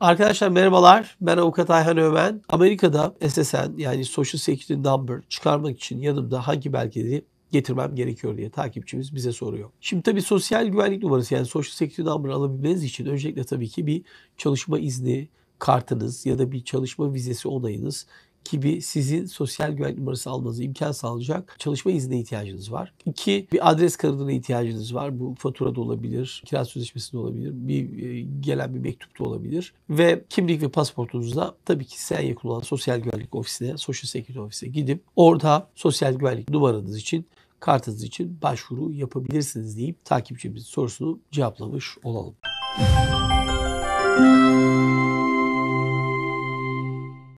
Arkadaşlar merhabalar. Ben Avukat Ayhan Ömen. Amerika'da SSN yani Social Security Number çıkarmak için yanımda hangi belgeleri getirmem gerekiyor diye takipçimiz bize soruyor. Şimdi tabii sosyal güvenlik numarası yani Social Security Number alabilmeniz için öncelikle tabii ki bir çalışma izni, kartınız ya da bir çalışma vizesi onayınız gibi sizin sosyal güvenlik numarası almanızı imkan sağlayacak çalışma iznine ihtiyacınız var. İki, bir adres kanıtına ihtiyacınız var. Bu fatura da olabilir, kira sözleşmesi de olabilir, bir e, gelen bir mektup da olabilir. Ve kimlik ve pasportunuzda tabii ki Senye kullanan sosyal güvenlik ofisine, Social Security ofisine gidip orada sosyal güvenlik numaranız için kartınız için başvuru yapabilirsiniz deyip takipçimizin sorusunu cevaplamış olalım. Müzik